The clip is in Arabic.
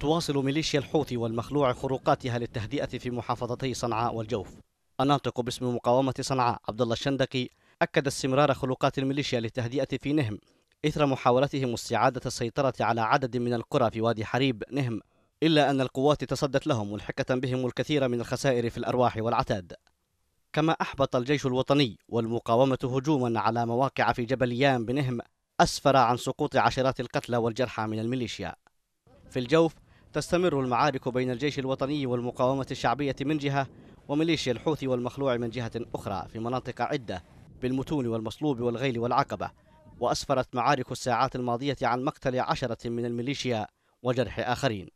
تواصل ميليشيا الحوثي والمخلوع خروقاتها للتهدئة في محافظتي صنعاء والجوف الناطق باسم مقاومة صنعاء عبد الله الشندقي أكد استمرار خروقات الميليشيا للتهدئة في نهم إثر محاولتهم استعادة السيطرة على عدد من القرى في وادي حريب نهم إلا أن القوات تصدت لهم ملحقة بهم الكثير من الخسائر في الأرواح والعتاد كما أحبط الجيش الوطني والمقاومة هجوما على مواقع في جبل يام بنهم أسفر عن سقوط عشرات القتلى والجرحى من الميليشيا في الجوف تستمر المعارك بين الجيش الوطني والمقاومة الشعبية من جهة وميليشيا الحوثي والمخلوع من جهة أخرى في مناطق عدة بالمتون والمصلوب والغيل والعقبة وأسفرت معارك الساعات الماضية عن مقتل عشرة من الميليشيا وجرح آخرين